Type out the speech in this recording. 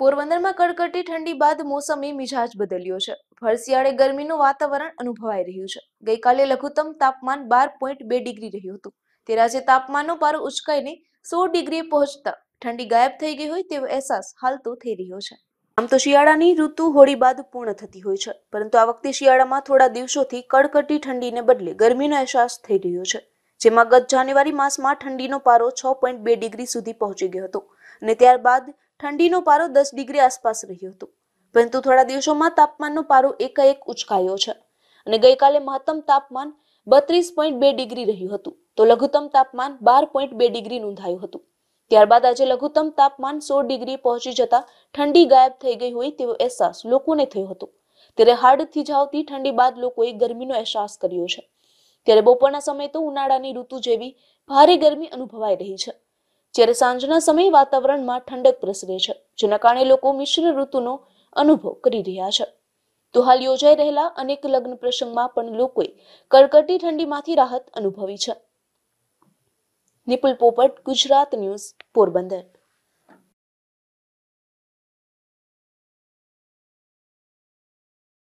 પોરબંદરમાં કડકડતી ઠંડી બાદ મોસમે મિજાજ બદલ્યો છે ભરસિયાળે ગરમીનું વાતાવરણ અનુભવાઈ રહ્યું છે ગઈકાલે લઘુત્તમ તાપમાન બાર પોઈન્ટ બે ડિગ્રી રહ્યું હતું તે આજે તાપમાનનો પારો ઉચકાઈને સો ડિગ્રી પહોંચતા ઠંડી ગાયબ થઈ ગઈ હોય તેવો અહેસાસ હાલ તો થઈ રહ્યો છે આમ તો શિયાળાની ઋતુ હોળી બાદ પૂર્ણ થતી હોય છે પરંતુ આ વખતે શિયાળામાં થોડા દિવસોથી કડકડતી ઠંડીને બદલે ગરમીનો અહેસાસ થઈ રહ્યો છે જેમાં ગત જાન્યુઆરી માસમાં ઠંડીનો પારો છ પોઈન્ટ બે ડિગ્રી સુધી પહોંચી ગયો હતો અને ત્યારબાદ ઠંડીનો પારો દસ ડિગ્રી આસપાસ રહ્યો હતો પરંતુ થોડા દિવસોમાં તાપમાનનો પારો એકાએક ઉચકાયો છે અને ગઈકાલે મહત્તમ તાપમાન બત્રીસ પોઈન્ટ બે ડિગ્રી રહ્યું હતું તો લઘુત્તમ તાપમાન બાર પોઈન્ટ બે ડિગ્રી નોંધાયું હતું ત્યારબાદ આજે લઘુત્તમ તાપમાન સોળ ડિગ્રી પહોંચી જતા ઠંડી ગાયબ થઈ ગઈ હોય તેવો અહેસાસ લોકોને થયો હતો ત્યારે હાડથી જાવતી ઠંડી બાદ લોકોએ ગરમીનો અહેસાસ કર્યો છે ત્યારે બપોરના સમયે તો ઉનાળાની ઋતુ જેવી ભારે ગરમી અનુભવાઈ રહી છે જ્યારે સાંજના સમયે વાતાવરણમાં ઠંડક પ્રસરે છે જેના કારણે લોકો મિશ્ર ઋતુનો અનુભવ કરી રહ્યા છે તો હાલ યોજાઈ રહેલા અનેક લગ્ન પ્રસંગમાં પણ લોકોએ કડકડતી ઠંડીમાંથી રાહત અનુભવી છે નિપુલ પોપટ ગુજરાત ન્યૂઝ પોરબંદર